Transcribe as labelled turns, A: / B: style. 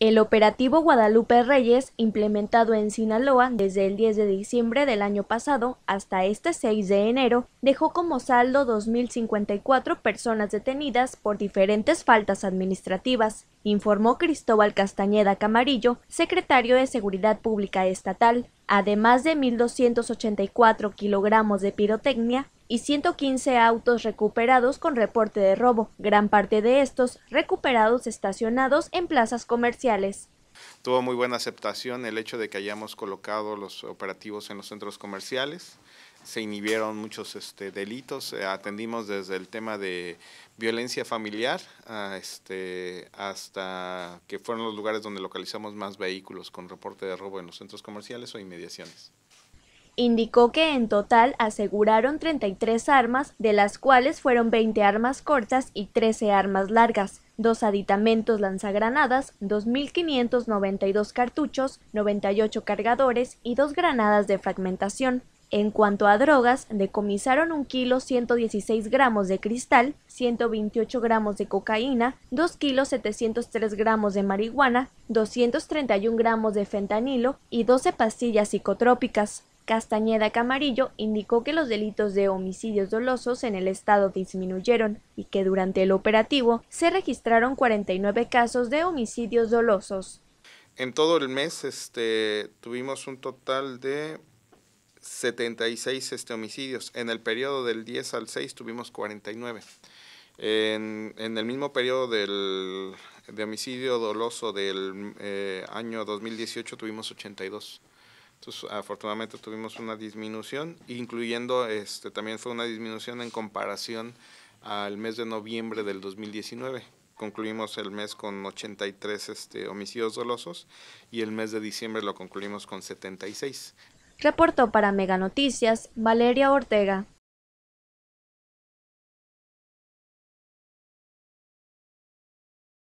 A: El operativo Guadalupe Reyes, implementado en Sinaloa desde el 10 de diciembre del año pasado hasta este 6 de enero, dejó como saldo 2.054 personas detenidas por diferentes faltas administrativas, informó Cristóbal Castañeda Camarillo, secretario de Seguridad Pública Estatal. Además de 1.284 kilogramos de pirotecnia, y 115 autos recuperados con reporte de robo, gran parte de estos recuperados estacionados en plazas comerciales.
B: Tuvo muy buena aceptación el hecho de que hayamos colocado los operativos en los centros comerciales. Se inhibieron muchos este, delitos, atendimos desde el tema de violencia familiar este, hasta que fueron los lugares donde localizamos más vehículos con reporte de robo en los centros comerciales o inmediaciones.
A: Indicó que en total aseguraron 33 armas, de las cuales fueron 20 armas cortas y 13 armas largas, dos aditamentos lanzagranadas, 2.592 cartuchos, 98 cargadores y dos granadas de fragmentación. En cuanto a drogas, decomisaron un kilo 116 gramos de cristal, 128 gramos de cocaína, 2 kilos 703 gramos de marihuana, 231 gramos de fentanilo y 12 pastillas psicotrópicas. Castañeda Camarillo indicó que los delitos de homicidios dolosos en el estado disminuyeron y que durante el operativo se registraron 49 casos de homicidios dolosos.
B: En todo el mes este, tuvimos un total de 76 este, homicidios. En el periodo del 10 al 6 tuvimos 49. En, en el mismo periodo del, de homicidio doloso del eh, año 2018 tuvimos 82. Entonces, afortunadamente tuvimos una disminución, incluyendo, este, también fue una disminución en comparación al mes de noviembre del 2019. Concluimos el mes con 83 este, homicidios dolosos y el mes de diciembre lo concluimos con 76.
A: Reportó para Mega Noticias Valeria Ortega.